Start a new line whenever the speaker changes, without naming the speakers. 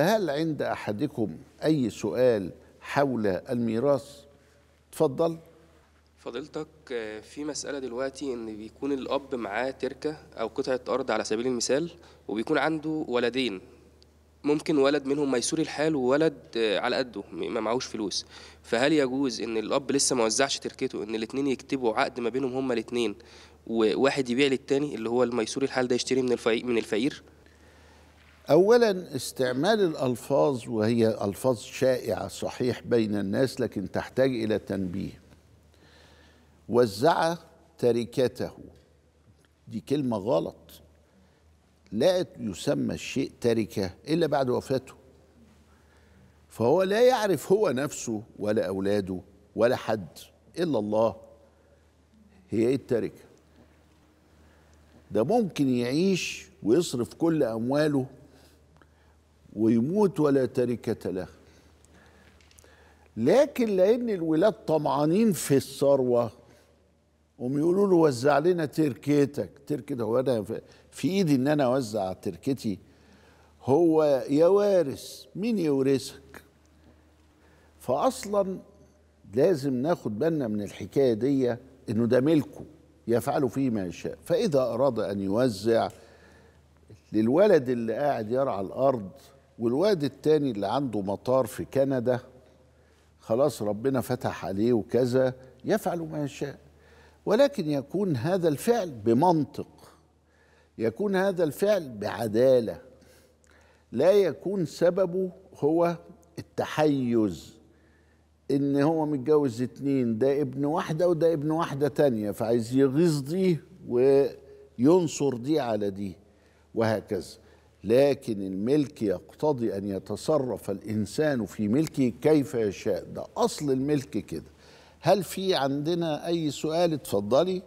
هل عند أحدكم أي سؤال حول الميراث؟ تفضل
فضلتك آه، في مسألة دلوقتي إن بيكون الأب معاه تركة أو قطعة أرض على سبيل المثال وبيكون عنده ولدين ممكن ولد منهم ميسور الحال وولد آه، على قده ما معهوش فلوس فهل يجوز ان الاب لسه ما وزعش تركته ان الاثنين يكتبوا عقد ما بينهم هما الاثنين وواحد يبيع للتاني اللي هو الميسور الحال ده يشتري من الفقير من الفقير
اولا استعمال الالفاظ وهي الفاظ شائعه صحيح بين الناس لكن تحتاج الى تنبيه وزع تركته دي كلمه غلط لا يسمى الشيء تركه الا بعد وفاته فهو لا يعرف هو نفسه ولا اولاده ولا حد الا الله هي ايه التركه ده ممكن يعيش ويصرف كل امواله ويموت ولا تركة له لكن لأن الولاد طمعانين في الثروة هم يقولوا له وزع لنا تركتك ده هو أنا في إيدي إن أنا أوزع تركتي هو يا وارث مين يورثك فأصلا لازم ناخد بالنا من الحكاية دي إنه ده ملكه يفعل فيه ما يشاء فإذا أراد أن يوزع للولد اللي قاعد يرعى الأرض والواد التاني اللي عنده مطار في كندا خلاص ربنا فتح عليه وكذا يفعل ما يشاء ولكن يكون هذا الفعل بمنطق يكون هذا الفعل بعداله لا يكون سببه هو التحيز ان هو متجوز اتنين ده ابن واحده وده ابن واحده تانيه فعايز يغيظ دي وينصر دي على دي وهكذا لكن الملك يقتضي ان يتصرف الانسان في ملكه كيف يشاء ده اصل الملك كده هل في عندنا اي سؤال اتفضلي